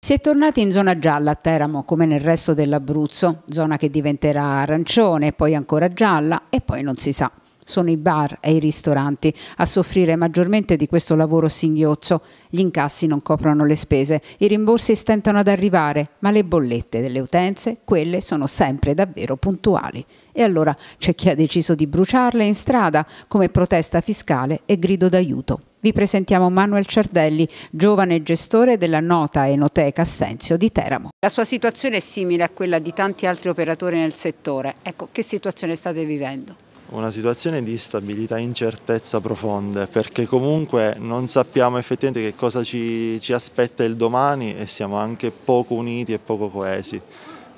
Si è tornati in zona gialla a Teramo come nel resto dell'Abruzzo, zona che diventerà arancione, poi ancora gialla e poi non si sa sono i bar e i ristoranti a soffrire maggiormente di questo lavoro singhiozzo. Gli incassi non coprono le spese, i rimborsi stentano ad arrivare, ma le bollette delle utenze, quelle sono sempre davvero puntuali. E allora c'è chi ha deciso di bruciarle in strada come protesta fiscale e grido d'aiuto. Vi presentiamo Manuel Cerdelli, giovane gestore della nota Enoteca Assenzio di Teramo. La sua situazione è simile a quella di tanti altri operatori nel settore. Ecco, che situazione state vivendo? una situazione di instabilità, incertezza profonde, perché comunque non sappiamo effettivamente che cosa ci, ci, aspetta il domani e siamo anche poco uniti e poco coesi.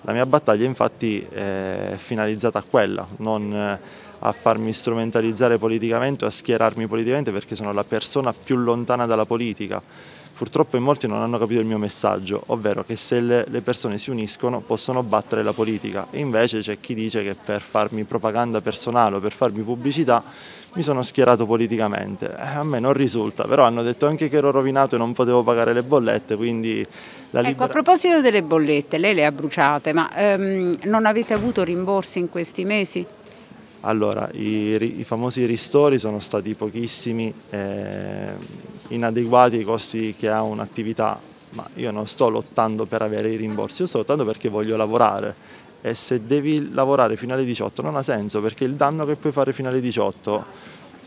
La mia battaglia infatti è finalizzata a quella, non eh, a farmi strumentalizzare politicamente o a schierarmi politicamente perché sono la persona più lontana dalla politica Purtroppo in molti non hanno capito il mio messaggio, ovvero che se le, le persone si uniscono possono battere la politica e invece c'è chi dice che per farmi propaganda personale o per farmi pubblicità mi sono schierato politicamente. Eh, a me non risulta, però hanno detto anche che ero rovinato e non potevo pagare le bollette, quindi la libera... Ecco, a proposito delle bollette, lei le ha bruciate, ma ehm, non avete avuto rimborsi in questi mesi? Allora, i, i, famosi ristori sono stati pochissimi, eh, inadeguati ai costi che ha un'attività, ma io non sto lottando per avere i rimborsi, io sto lottando perché voglio lavorare e se devi lavorare fino alle 18 non ha senso perché il danno che puoi fare fino alle 18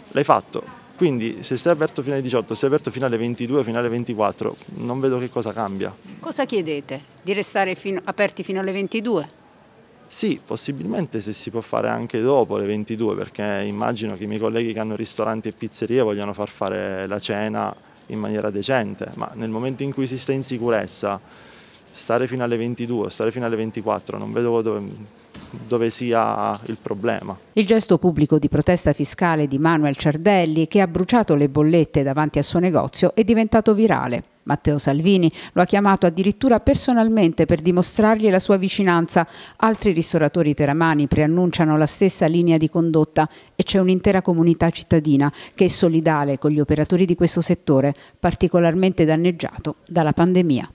l'hai fatto. Quindi se stai aperto fino alle 18, stai aperto fino alle 22, fino alle 24, non vedo che cosa cambia. Cosa chiedete? Di restare fino, aperti fino alle 22? Sì, possibilmente se si può fare anche dopo le 22, perché immagino che i miei colleghi che hanno ristoranti e pizzerie vogliano far fare la cena in maniera decente, ma nel momento in cui si sta in sicurezza, stare fino alle 22, stare fino alle 24, non vedo dove, dove sia il problema. Il gesto pubblico di protesta fiscale di Manuel Cerdelli, che ha bruciato le bollette davanti al suo negozio, è diventato virale. Matteo Salvini lo ha chiamato addirittura personalmente per dimostrargli la sua vicinanza. Altri ristoratori teramani preannunciano la stessa linea di condotta e c'è un'intera comunità cittadina che è solidale con gli operatori di questo settore, particolarmente danneggiato dalla pandemia.